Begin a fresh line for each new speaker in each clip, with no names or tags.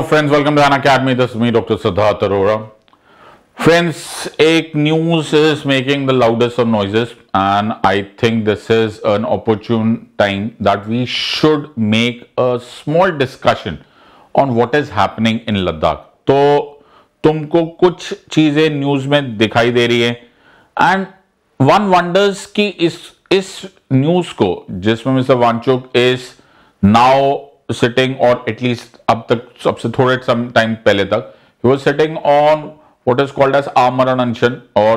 Hello friends welcome to academy this me doctor Siddharth Arora friends एक news is making the loudest of noises and I think this is an opportune time that we should make a small discussion on what is happening in Ladakh तो तुमको कुछ चीजें news में दिखाई दे रही है and one wonders की इस इस न्यूज को जिसमें mister Wangchuk is now sitting or at least अब तक सबसे thode some time pehle tak he was sitting on what is called as amaran anshan or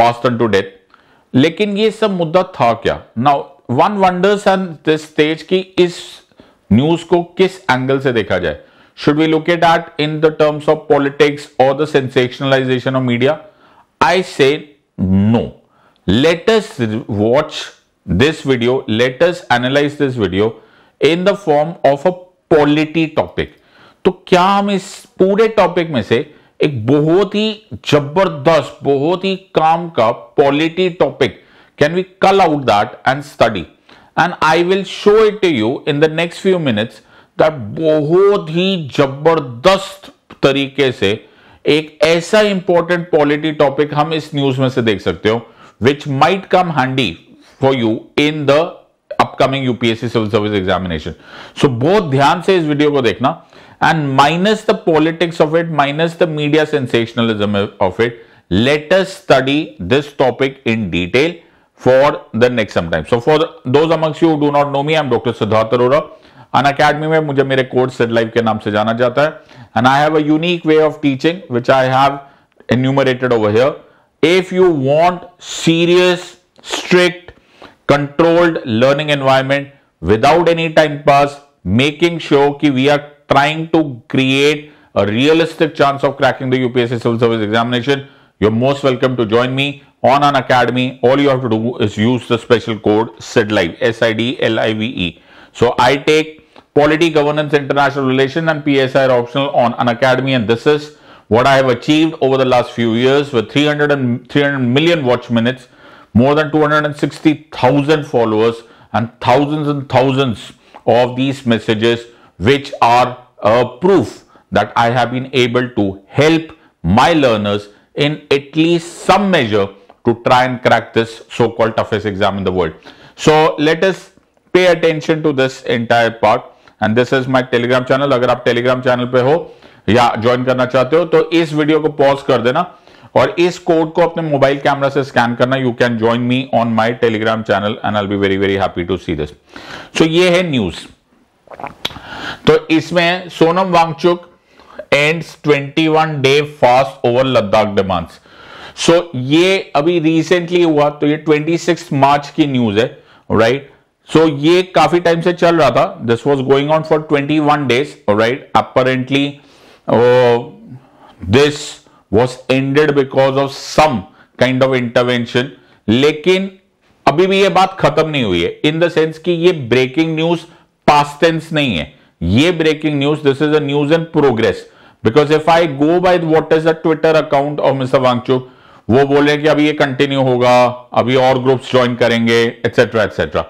fast unto death lekin ye sab mudda tha kya now one wonders and this stage ki is news ko kis angle se dekha jaye should we look it at in the terms of politics or the sensationalization of media i say no let us watch this video let us analyze this video in the form of a polity topic तो क्या हम इस पूरे topic में से एक बहुत ही जबरदस्त बहुत ही काम का polity topic can we cull out that and study and I will show it to you in the next few minutes that बहुत ही जबरदस्त तरीके से एक ऐसा इंपॉर्टेंट पॉलिटी टॉपिक हम इस न्यूज में से देख सकते हो which might come handy for you in the upcoming UPSC civil service examination so बहुत ध्यान से इस वीडियो को देखना and minus the politics of it minus the media sensationalism of it let us study this topic in detail for the next some time so for those amongst you do not know me I am doctor Siddharth Arora Unacademy में मुझे मेरे course set life के नाम से जाना जाता है and I have a unique way of teaching which I have enumerated over here if you want serious strict controlled learning environment without any time pass, making sure that we are trying to create a realistic chance of cracking the UPSC civil service examination. You're most welcome to join me on an academy. All you have to do is use the special code SIDLIVE, S-I-D-L-I-V-E. So I take Polity Governance International Relation and P S R optional on an academy and this is what I have achieved over the last few years with 300 and 300 million watch minutes more than 260,000 followers and thousands and thousands of these messages which are a proof that I have been able to help my learners in at least some measure to try and crack this so-called toughest exam in the world. So let us pay attention to this entire part and this is my telegram channel. are on telegram channel पे हो या join करना चाहते हो तो इस video और इस कोड को अपने मोबाइल कैमरा से स्कैन करना you can join me on my Telegram channel and I be very very happy to see this so ये है न्यूज तो इसमें Sonam Wangchuk ends 21 day fast over Ladakh demands so ये अभी रिसेंटली हुआ तो ये 26 मार्च की न्यूज है राइट right? सो so, ये काफी टाइम से चल रहा था this was going on for 21 days right apparently this was ended because of some kind of intervention लेकिन अभी भी यह बात खत्म नहीं हुई है इन द सेंस कि ये ब्रेकिंग न्यूज पास्टेंस नहीं है ये breaking news this is a news in progress because if I go by what is a Twitter account of mister Wangchuk वो बोल रहे हैं कि अभी ये कंटिन्यू होगा अभी और ग्रुप्स ज्वाइन करेंगे एटसेट्रा एटसेट्रा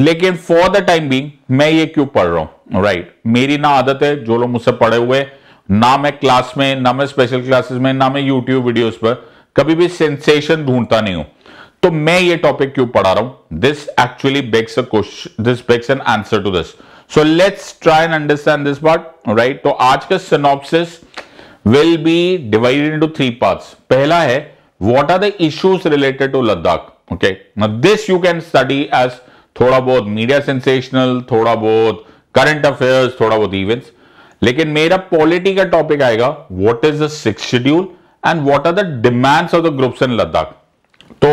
लेकिन फॉर द टाइम बीइंग मैं ये क्यों पढ़ रहा हूं राइट right. मेरी ना आदत है जो लोग मुझसे पढ़े हुए हैं ना मैं क्लास में ना मैं स्पेशल क्लासेस में ना मैं यूट्यूब वीडियोस पर कभी भी सेंसेशन ढूंढता नहीं हूं तो मैं ये टॉपिक क्यों पढ़ा रहा हूं this actually begs a question this begs an answer to this so let's try and understand this part right तो आज का synopsis will be divided into three parts पहला है what are the issues related to Ladakh okay this you can study as थोड़ा बहुत media sensational थोड़ा बहुत current affairs थोड़ा बहुत इवेंट्स लेकिन मेरा पॉलिटी का टॉपिक आएगा what is the six schedule and what are the demands of the groups in Ladakh तो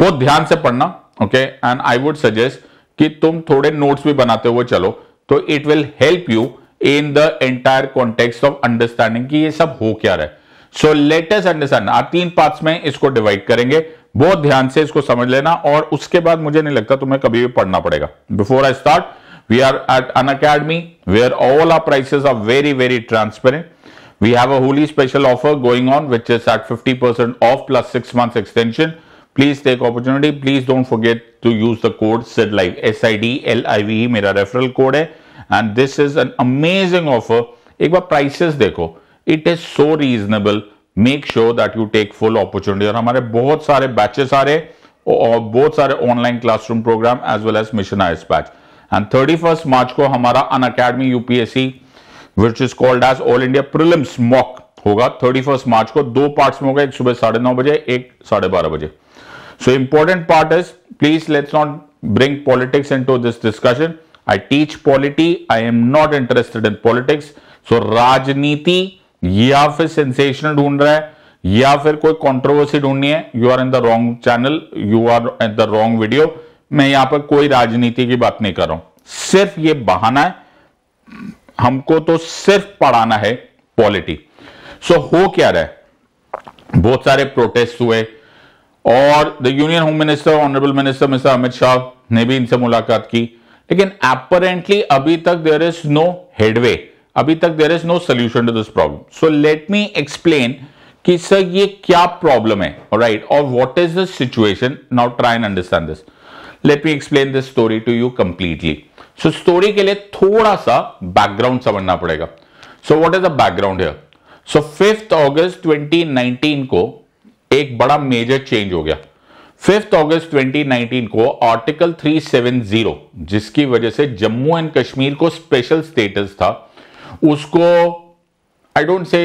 बहुत ध्यान से पढ़ना okay and I would suggest कि तुम थोड़े नोट्स भी बनाते हुए चलो तो it will help you in the entire context of understanding कि ये सब हो क्या रहा है सो लेटेस्ट अंडरस्टैंड आप तीन पार्ट्स में इसको डिवाइड करेंगे बहुत ध्यान से इसको समझ लेना और उसके बाद मुझे नहीं लगता तुम्हें कभी भी पढ़ना पड़ेगा before I start We are at an academy where all our prices are very, very transparent. We have a wholly special offer going on, which is at 50% off plus six months extension. Please take opportunity. Please don't forget to use the code SIDLIVE, S-I-D-L-I-V-E, my referral code. Hai. And this is an amazing offer. Ek baar prices dekho. It is so reasonable. Make sure that you take full opportunity. And our batches are, both online classroom program as well as mission IS batch. And thirty first March को हमारा Unacademy UPSC which is called as all India prelims mock होगा thirty first March को दो parts में होगा एक सुबह साढ़े नौ बजे एक साढ़े बारह बजे so important part is please let's not bring politics into this discussion I teach polity I am not interested in politics so राजनीति या फिर सेंसेशनल ढूंढ रहा है या फिर कोई कॉन्ट्रोवर्सी ढूंढनी है you are in the wrong channel you are at the wrong video मैं यहां पर कोई राजनीति की बात नहीं कर रहा हूं सिर्फ ये बहाना है हमको तो सिर्फ पढ़ाना है पॉलिटी सो हो क्या रहा है बहुत सारे प्रोटेस्ट हुए और the union home minister honourable minister mister Amit Shah ने भी इनसे मुलाकात की लेकिन अपरेंटली अभी तक देर इज नो हेडवे अभी तक there is no solution to this problem so let me explain कि सर ये क्या प्रॉब्लम है राइट और what is the situation now try and understand this let me explain this story to you completely so story के लिए थोड़ा सा background समझना पड़ेगा so what is the background है सो फिफ्थ ऑगस्ट 2019 को एक बड़ा मेजर चेंज हो गया फिफ्थ ऑगस्ट 2019 को आर्टिकल 370 जिसकी वजह से जम्मू एंड कश्मीर को स्पेशल स्टेटस था उसको I don't say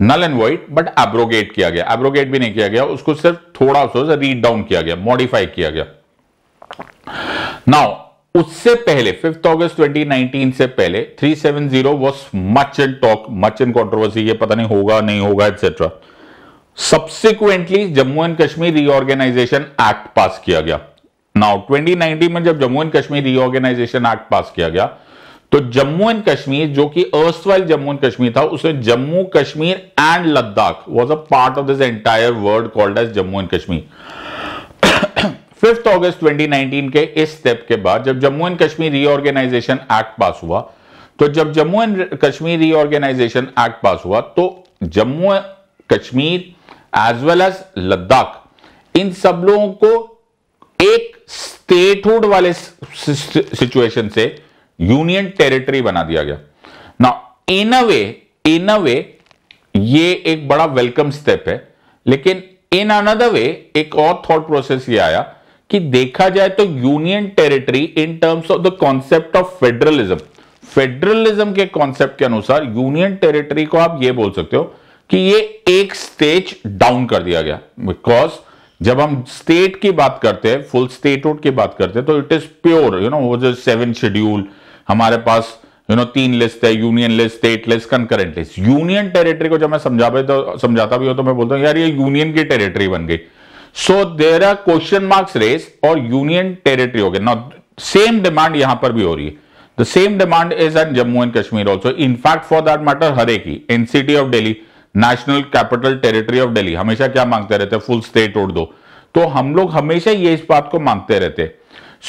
null and void but abrogate किया गया एब्रोगेट भी नहीं किया गया उसको सिर्फ थोड़ा सा रीड डाउन किया गया मॉडिफाई किया गया नाउ उससे पहले फिफ्थ ऑगस्ट 2019 से पहले 370 seven zero was much in talk much in controversy ये पता नहीं होगा नहीं होगा etcetera subsequently Jammu and Kashmir reorganisation act pass किया गया नाउ 2019 में जब Jammu and Kashmir reorganisation act pass किया गया तो जम्मू एंड कश्मीर जो कि अर्स्टवाइल जम्मू एंड कश्मीर था उसमें Jammu Kashmir and Ladakh was a part of this entire world called as Jammu and Kashmir 5th अगस्त 2019 के इस स्टेप के बाद जब Jammu and Kashmir reorganisation act pass हुआ तो जब Jammu and Kashmir reorganisation act pass हुआ तो Jammu Kashmir as well as Ladakh इन सब लोगों को एक स्टेटहुड वाले सिचुएशन से यूनियन टेरिटरी बना दिया गया ना इन अ वे इन अ वे ये एक बड़ा वेलकम स्टेप है लेकिन इन अनदर वे एक और थॉट प्रोसेस ये आया कि देखा जाए तो union territory in terms of the concept of federalism federalism के कॉन्सेप्ट के अनुसार यूनियन टेरिटरी को आप यह बोल सकते हो कि ये एक स्टेज डाउन कर दिया गया बिकॉज जब हम स्टेट की बात करते हैं फुल स्टेटहुड की बात करते हैं तो it is pure you know वो जो सेवन शेड्यूल हमारे पास यू you नो know, तीन लिस्ट है union list state list concurrent list union territory को जब मैं समझा तो समझाता भी हो तो मैं बोलता हूं यार ये यूनियन की टेरिटरी बन गई so there are question marks raise और यूनियन टेरिटरी हो गए नॉट सेम डिमांड यहां पर भी हो रही है the The same demand is at Jammu and Kashmir also. For that matter that matter, Hareki, NCT of Delhi national capital territory of Delhi हमेशा क्या मांगते रहते हैं फुल स्टेट उड़ दो तो हम लोग हमेशा ये इस बात को मांगते रहते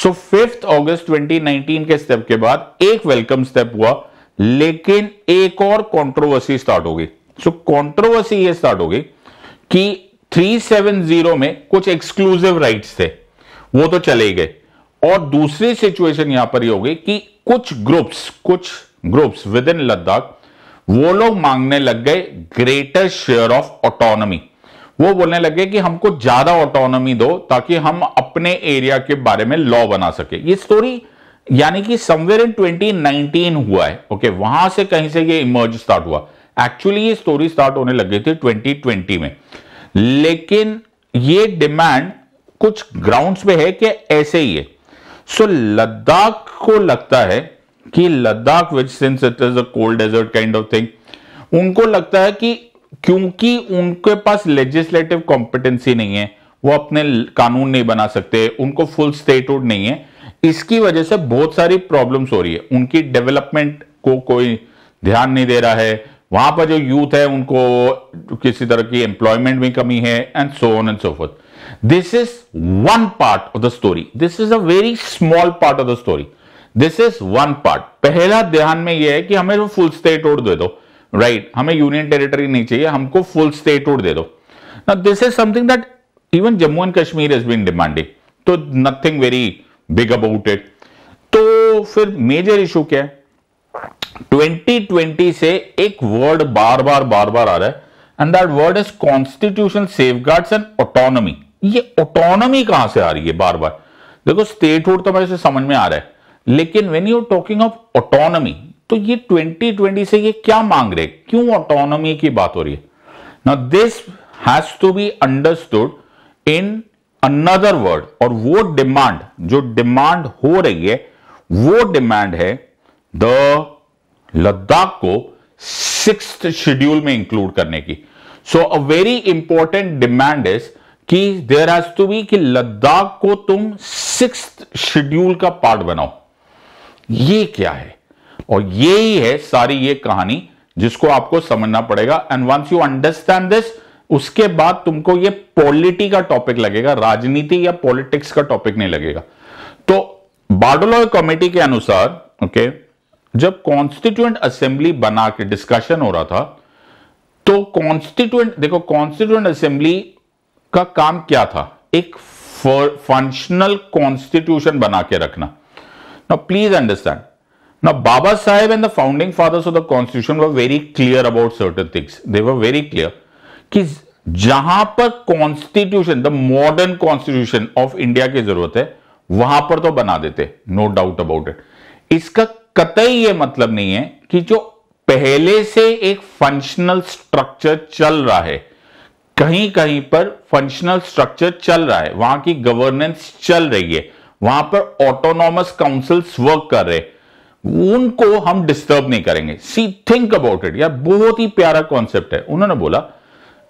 सो फिफ्थ अगस्त 2019 के स्टेप के बाद एक वेलकम स्टेप हुआ लेकिन एक और कंट्रोवर्सी स्टार्ट हो गई सो कंट्रोवर्सी ये स्टार्ट हो गई कि 370 में कुछ एक्सक्लूसिव राइट्स थे वो तो चले गए और दूसरी सिचुएशन यहां पर ये यह कि कुछ ग्रुप्स कुछ ग्रुप्स विद इन लद्दाख वो लोग मांगने लग गए ग्रेटर शेयर ऑफ ऑटोनॉमी वो बोलने लगे कि हमको ज्यादा ऑटोनॉमी दो ताकि हम अपने एरिया के बारे में लॉ बना सके ये स्टोरी यानी कि समवेयर इन 2019 हुआ है ओके okay, वहां से कहीं से ये इमर्ज स्टार्ट हुआ एक्चुअली ये स्टोरी स्टार्ट होने लगी थी 2020 में लेकिन ये डिमांड कुछ ग्राउंड्स पे है कि ऐसे ही है सो so, लद्दाख को लगता है कि Ladakh which since it is a cold desert kind of thing उनको लगता है कि क्योंकि उनके पास लेजिस्लेटिव कॉम्पिटेंसी नहीं है वो अपने कानून नहीं बना सकते उनको फुल स्टेटहुड नहीं है इसकी वजह से बहुत सारी प्रॉब्लम्स हो रही है उनकी डेवलपमेंट को कोई ध्यान नहीं दे रहा है वहां पर जो यूथ है उनको किसी तरह की एम्प्लॉयमेंट में कमी है and so on and so forth this is one part of the story this is a very small part of the story this is one part पहला ध्यान में यह है कि हमें तो फुल स्टेट रोड दे दो राइट right? हमें यूनियन टेरिटरी नहीं चाहिए हमको फुल स्टेट रोड दे दो this is something that even Jammu and Kashmir is been demanding तो nothing very big about it तो फिर मेजर इशू क्या है 2020 से एक वर्ड बार बार बार बार आ रहा है and that word is constitution safe and autonomy ये ऑटोनॉमी कहां से आ रही है बार बार देखो स्टेटहुड तो मेरे समझ में आ रहा है लेकिन when you talking of autonomy तो ये 2020 से ये क्या मांग रहे क्यों ऑटोनॉमी की बात हो रही है ना this has to be understood in another word और वो डिमांड जो डिमांड हो रही है वो डिमांड है द लद्दाख को सिक्स शेड्यूल में इंक्लूड करने की so a very important demand is कि देर हैज टू बी कि लद्दाख को तुम सिक्स शेड्यूल का पार्ट बनाओ ये क्या है और ये ही है सारी ये कहानी जिसको आपको समझना पड़ेगा and once you understand this उसके बाद तुमको ये पॉलिटी का टॉपिक लगेगा राजनीति या पॉलिटिक्स का टॉपिक नहीं लगेगा तो बार्डोलॉय कमेटी के अनुसार ओके okay, जब कॉन्स्टिट्यूएंट असेंबली बना के डिस्कशन हो रहा था तो कॉन्स्टिट्यूएंट देखो कॉन्स्टिट्यूएंट असेंबली का काम क्या था एक फंक्शनल कॉन्स्टिट्यूशन बना के रखना ना please understand Now, Baba Saheb and the founding fathers of the constitution were very clear about certain things they were very clear कि जहां पर constitution the modern constitution of India की जरूरत है वहां पर तो बना देते नो डाउट अबाउट इट इसका कतई ये मतलब नहीं है कि जो पहले से एक फंक्शनल स्ट्रक्चर चल रहा है कहीं कहीं पर फंक्शनल स्ट्रक्चर चल रहा है वहां की गवर्नेंस चल रही है वहां पर ऑटोनॉमस काउंसिल्स वर्क कर रहे उनको हम डिस्टर्ब नहीं करेंगे सी थिंक अबाउट इट यार बहुत ही प्यारा कॉन्सेप्ट है उन्होंने बोला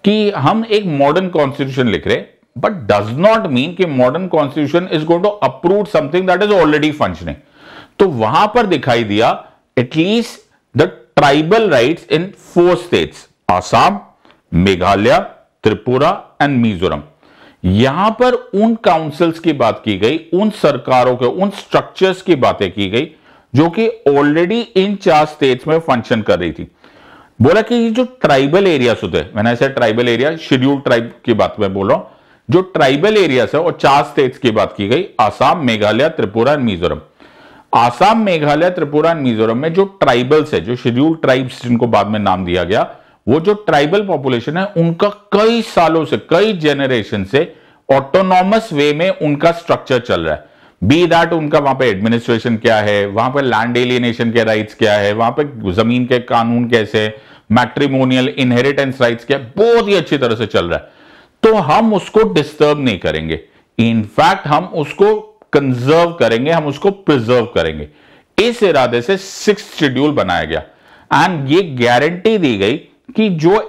कि हम एक मॉडर्न कॉन्स्टिट्यूशन लिख रहे बट डज नॉट मीन कि modern constitution is going to approve something that is already functioning तो वहां पर दिखाई दिया at least the tribal rights in four states Assam Meghalaya Tripura and Mizoram यहां पर उन काउंसिल्स की बात की गई उन सरकारों के उन स्ट्रक्चर्स की बातें की गई जो कि ऑलरेडी इन चार स्टेट्स में फंक्शन कर रही थी बोला कि ये जो ट्राइबल एरिया होते हैं मैंने ऐसे ट्राइबल एरिया शेड्यूल ट्राइब की बात में बोल रहा हूं जो ट्राइबल एरिया है और चार स्टेट्स की बात की गई आसाम मेघालय त्रिपुरा एंड मिजोरम आसाम मेघालय त्रिपुरा एंड मिजोरम में जो ट्राइबल्स है जो शेड्यूल ट्राइब्स जिनको बाद में नाम दिया गया वो जो ट्राइबल पॉपुलेशन है उनका कई सालों से कई जेनरेशन से ऑटोनॉमस वे में उनका स्ट्रक्चर चल रहा है बी दैट उनका वहां पे एडमिनिस्ट्रेशन क्या है वहां पे लैंड एलियनेशन के राइट्स क्या है वहां पे जमीन के कानून कैसे मैट्रिमोनियल इनहेरिटेंस राइट्स क्या बहुत ही अच्छी तरह से चल रहा है तो हम उसको डिस्टर्ब नहीं करेंगे इनफैक्ट हम उसको कंजर्व करेंगे हम उसको प्रिजर्व करेंगे इस इरादे से सिक्स शेड्यूल बनाया गया एंड ये गारंटी दी गई कि जो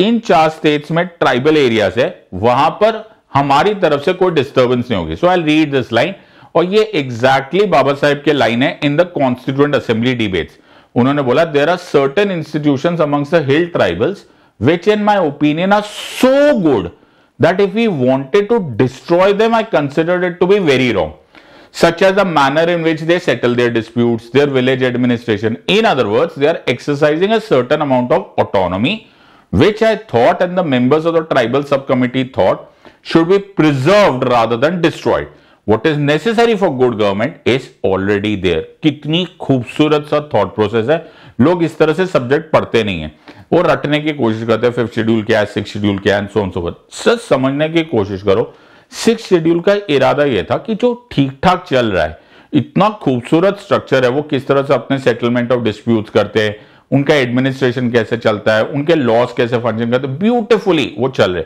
इन चार स्टेट्स में ट्राइबल एरियाज है वहां पर हमारी तरफ से कोई डिस्टर्बेंस नहीं होगी so I read this line और ये एग्जैक्टली exactly बाबा साहेब के लाइन है in the constituent assembly debates उन्होंने बोला there are certain institution amongst the hill tribals which in my opinion are so good that if you wanted to destroy them I consider it to be very wrong such as the manner in which they settle their disputes, their village administration. In other words, they are exercising a certain amount of autonomy, which I thought and the members of the tribal subcommittee thought should be preserved rather than destroyed. What is necessary for good government is already there. कितनी खूबसूरत सा thought process है लोग इस तरह से subject पढ़ते नहीं है वो रटने की कोशिश करते हैं फिफ्थ शेड्यूल क्या है सिक्स शेड्यूल क्या है on so forth. सर समझने की कोशिश करो सिक्स शेड्यूल का इरादा यह था कि जो ठीक ठाक चल रहा है इतना खूबसूरत स्ट्रक्चर है वो किस तरह से अपने सेटलमेंट ऑफ डिस्प्यूट करते हैं उनका एडमिनिस्ट्रेशन कैसे चलता है उनके लॉस कैसे फंक्शन करते ब्यूटिफुली वो चल रहे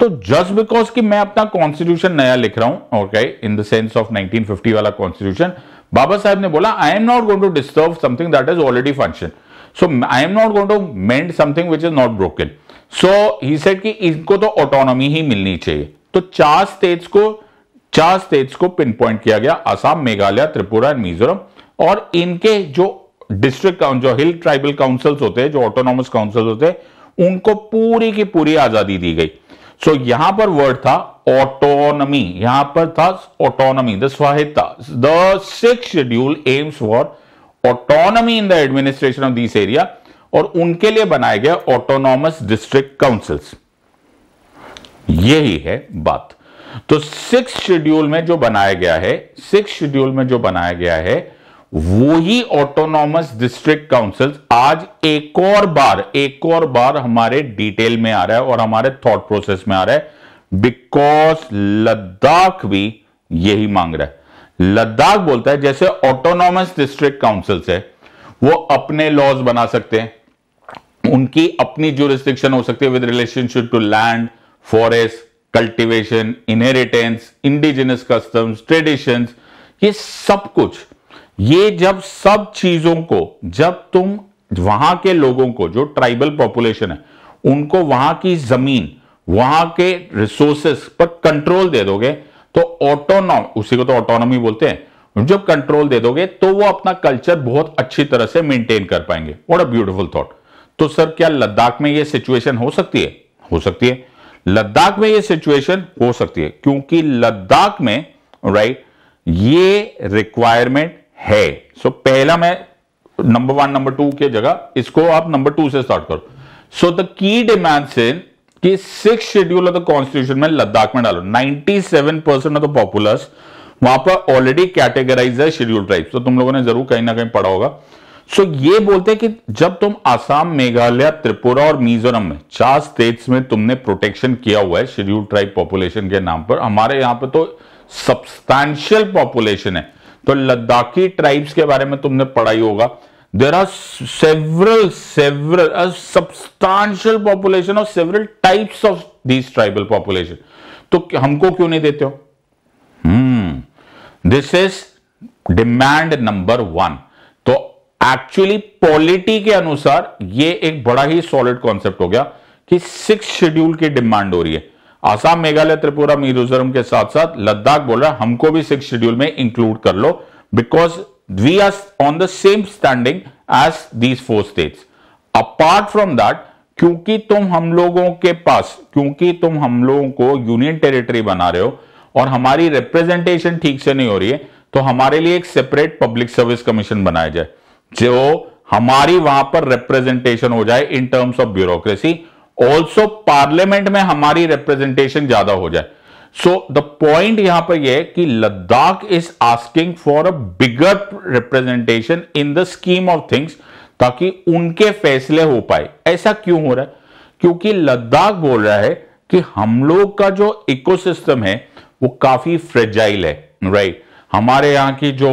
तो जस्ट बिकॉज कि मैं अपना कॉन्स्टिट्यूशन नया लिख रहा हूं okay in the sense of 1950 वाला कॉन्स्टिट्यूशन बाबा साहब ने बोला I am not going to disturb something that is already function so I am not going to mend something which is not broken so he said कि इनको तो autonomy ही मिलनी चाहिए तो चार स्टेट्स को चार स्टेट्स को पिन पॉइंट किया गया असम मेघालय त्रिपुरा एंड मिजोरम और इनके जो डिस्ट्रिक्ट जो हिल ट्राइबल काउंसिल्स होते हैं जो ऑटोनॉमस काउंसिल्स होते हैं उनको पूरी की पूरी आजादी दी गई सो so, यहां पर वर्ड था ऑटोनमी यहां पर था ऑटोनॉमी द स्वाहिता the six schedule aims for autonomy in the administration of this area और उनके लिए बनाए गए ऑटोनॉमस डिस्ट्रिक्ट काउंसिल्स यही है बात तो सिक्स शेड्यूल में जो बनाया गया है सिक्स शेड्यूल में जो बनाया गया है वो ही ऑटोनॉमस डिस्ट्रिक्ट काउंसिल आज एक और बार एक और बार हमारे डिटेल में आ रहा है और हमारे थॉट प्रोसेस में आ रहा है बिकॉज लद्दाख भी यही मांग रहा है लद्दाख बोलता है जैसे ऑटोनॉमस डिस्ट्रिक्ट काउंसिल है वो अपने लॉज बना सकते हैं उनकी अपनी जो हो सकती है with relationship to land forest cultivation inheritance indigenous customs traditions ये सब कुछ ये जब सब चीजों को जब तुम वहां के लोगों को जो ट्राइबल पॉपुलेशन है उनको वहां की जमीन वहां के रिसोर्सेस पर कंट्रोल दे दोगे तो ऑटोनॉम उसी को तो ऑटोनॉमी बोलते हैं जब कंट्रोल दे दोगे तो वो अपना कल्चर बहुत अच्छी तरह से मेंटेन कर पाएंगे व्हाट अ ब्यूटीफुल थॉट तो सर क्या लद्दाख में ये सिचुएशन हो सकती है हो सकती है लद्दाख में ये सिचुएशन हो सकती है क्योंकि लद्दाख में राइट ये रिक्वायरमेंट है सो so, पहला मैं नंबर वन नंबर टू के जगह इसको आप नंबर टू से स्टार्ट करो सो द की डिमांड इन कि six schedule of the constitution में लद्दाख में डालो 97 परसेंट ऑफ द पॉपुलर्स वहां पर ऑलरेडी कैटेगराइज है शेड्यूल ट्राइब तो तुम लोगों ने जरूर कहीं ना कहीं पढ़ा होगा सो so, ये बोलते हैं कि जब तुम आसाम मेघालय त्रिपुरा और मिजोरम में चार स्टेट्स में तुमने प्रोटेक्शन किया हुआ है शेड्यूल ट्राइब पॉपुलेशन के नाम पर हमारे यहां पर तो सब्सटैंशियल पॉपुलेशन है तो लद्दाखी ट्राइब्स के बारे में तुमने पढ़ाई होगा there are several several substantial population और several types of these tribal population तो हमको क्यों नहीं देते हो this is demand number one actually polity के अनुसार ये एक बड़ा ही सॉलिड कॉन्सेप्ट हो गया कि सिक्स शेड्यूल की डिमांड हो रही है आसाम मेघालय त्रिपुरा मिजोरम के साथ साथ लद्दाख बोल रहा है हमको भी सिक्स शेड्यूल में इंक्लूड कर लो because we are on the same standing as these four states apart from that क्योंकि तुम हम लोगों के पास क्योंकि तुम हम लोगों को यूनियन टेरिटरी बना रहे हो और हमारी रिप्रेजेंटेशन ठीक से नहीं हो रही है तो हमारे लिए एक सेपरेट पब्लिक सर्विस कमीशन बनाया जाए जो हमारी वहां पर रिप्रेजेंटेशन हो जाए in terms of bureaucracy also parliament में हमारी रिप्रेजेंटेशन ज्यादा हो जाए सो द पॉइंट यहां पर यह कि Ladakh is asking for a bigger representation in the scheme of things ताकि उनके फैसले हो पाए ऐसा क्यों हो रहा है क्योंकि लद्दाख बोल रहा है कि हम लोग का जो इकोसिस्टम है वो काफी फ्रेजाइल है राइट right? हमारे यहां की जो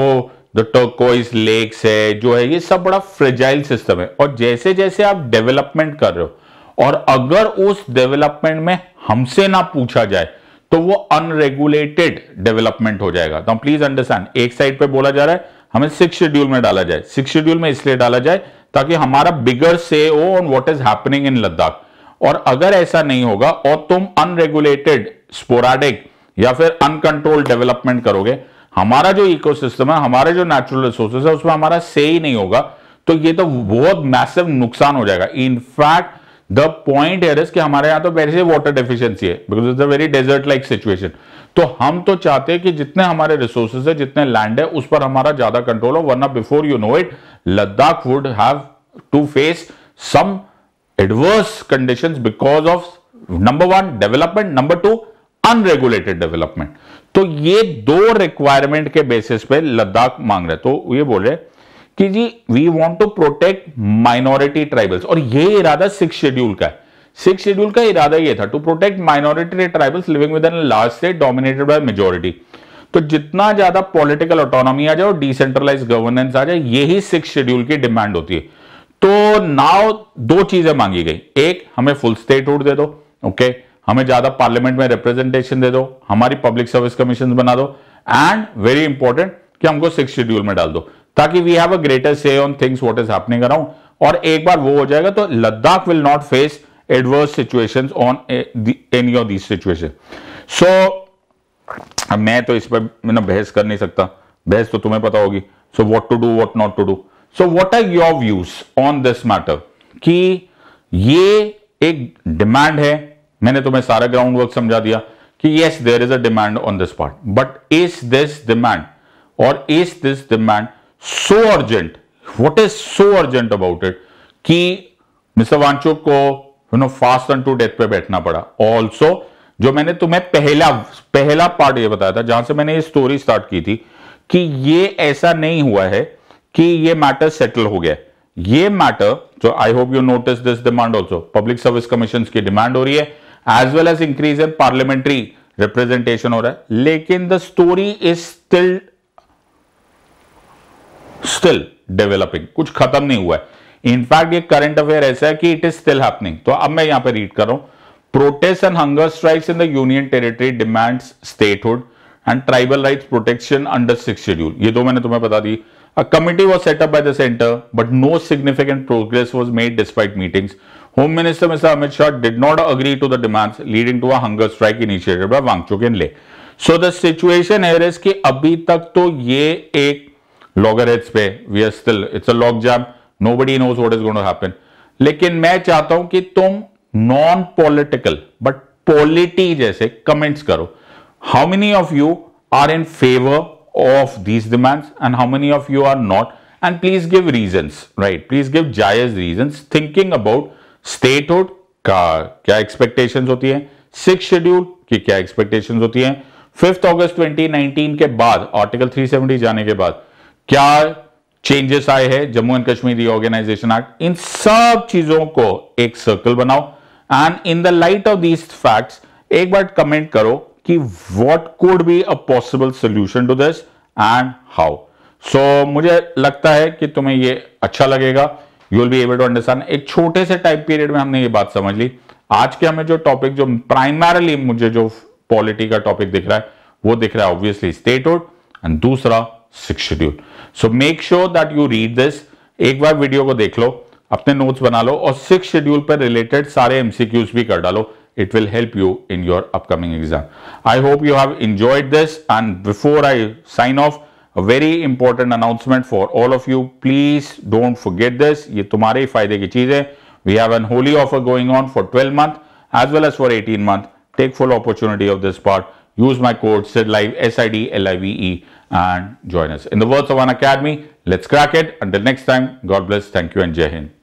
द टर्कोइस लेक्स है जो है ये सब बड़ा फ्रेजाइल सिस्टम है और जैसे जैसे आप डेवलपमेंट कर रहे हो और अगर उस डेवलपमेंट में हमसे ना पूछा जाए तो वो अनरेगुलेटेड डेवलपमेंट हो जाएगा तो प्लीज अंडरस्टैंड एक साइड पे बोला जा रहा है हमें सिक्स शेड्यूल में डाला जाए सिक्स शेड्यूल में इसलिए डाला जाए ताकि हमारा बिगर से हो on what is happening in Ladakh और अगर ऐसा नहीं होगा और तुम अनरेगुलेटेड स्पोराडिक या फिर अनकंट्रोल डेवलपमेंट करोगे हमारा जो इकोसिस्टम है हमारे जो नेचुरल रिसोर्सेस है उसमें हमारा से ही नहीं होगा तो ये तो बहुत मैसिव नुकसान हो जाएगा इनफैक्ट द पॉइंट एयर कि हमारे यहाँ तो वैसे वाटर डेफिशिएंसी है because it's a very desert like situation तो हम तो चाहते हैं कि जितने हमारे रिसोर्सेज है जितने लैंड है उस पर हमारा ज्यादा कंट्रोल हो वरना before you know it Ladakh would have to face some adverse condition because of number one development number two unregulated development तो ये दो रिक्वायरमेंट के बेसिस पे लद्दाख मांग रहे तो ये बोल रहे कि जी we want to protect minority tribals और ये इरादा सिक्स शेड्यूल का है सिक्स शेड्यूल का इरादा ये था to protect minority tribals living within large state dominated by majority तो जितना ज्यादा पॉलिटिकल ऑटोनॉमी आ जाए और डिसेंट्रलाइज गवर्नेंस आ जाए यही सिक्स शेड्यूल की डिमांड होती है तो नाव दो चीजें मांगी गई एक हमें फुल स्टेट स्टेटहुड दे दो ओके okay? हमें ज्यादा पार्लियामेंट में रिप्रेजेंटेशन दे दो हमारी पब्लिक सर्विस कमीशन बना दो एंड वेरी इंपॉर्टेंट कि हमको सिक्स शेड्यूल में डाल दो ताकि we have a greater say on things what is happening around और एक बार वो हो जाएगा तो Ladakh will not face adverse situation on any of these situation so मैं तो इस पर ना बहस कर नहीं सकता बहस तो तुम्हें पता होगी so what to do what not to do so what are your views on this matter कि ये एक डिमांड है मैंने तुम्हें सारा ग्राउंड वर्क समझा दिया कि yes there is a demand on this part but is this demand और is this demand so urgent what is so urgent about it कि मिस्टर वांचो को you know fast unto death पे बैठना पड़ा also जो मैंने तुम्हें पहला पहला पार्ट ये बताया था जहां से मैंने ये स्टोरी स्टार्ट की थी कि ये ऐसा नहीं हुआ है कि ये मैटर सेटल हो गया ये मैटर जो I hope you notice this demand also public service commission की डिमांड हो रही है as well as increase in parliamentary representation हो रहा है लेकिन the story is still still developing कुछ खत्म नहीं हुआ है इनफैक्ट ये करंट अफेयर ऐसा है कि इट इज स्टिल हैपनिंग तो अब मैं यहां पे रीड कर रहा हूं protest and hunger strikes in the union territory demands statehood and tribal rights protection under six schedule ये दो मैंने तुम्हें बता दी A committee was set up by the center, but no significant progress was made despite meetings. Home Minister Mr. Amit Shah did not agree to the demands, leading to a hunger strike initiated by Wangchuk and Le. So the situation here is that अभी तक तो ये एक loggerheads पे we are still it's a log jam nobody knows what is going to happen लेकिन मैं चाहता हूं कि तुम non-political but polity जैसे comments करो How many of you are in favour of these demands and how many of you are not and please give reasons right please give jayas reasons thinking about statehood ka kya expectations hoti hai sixth schedule ki kya expectations hoti hai 5th august 2019 ke baad article 370 jane ke baad kya changes आए हैं Jammu and Kashmir reorganisation act इन सब चीजों को एक circle बनाओ and in the light of these facts एक बार कमेंट करो कि what could be a possible solution to this and how so मुझे लगता है कि तुम्हें ये अच्छा लगेगा you will be able to understand एक छोटे से टाइम पीरियड में हमने ये बात समझ ली आज के हमें जो टॉपिक जो प्राइमरली मुझे जो पॉलिटी का टॉपिक दिख रहा है वो दिख रहा है ऑब्वियसली स्टेटहुड एंड दूसरा six schedule so make sure that you read this एक बार वीडियो को देख लो अपने नोट्स बना लो और सिक्स शेड्यूल पर रिलेटेड सारे एमसीक्यूज भी कर डालो it will help you in your upcoming exam. I hope you have enjoyed this and before I sign off, a very important announcement for all of you. Please don't forget this. ये तुम्हारे फायदे की चीज है. We have an holy offer going on for 12 month as well as for 18 month. Take full opportunity of this part. Use my code SIDLIVE, S-I-D-L-I-V-E and join us. In the words of an academy, let's crack it. Until next time, God bless. Thank you and Jai Hind.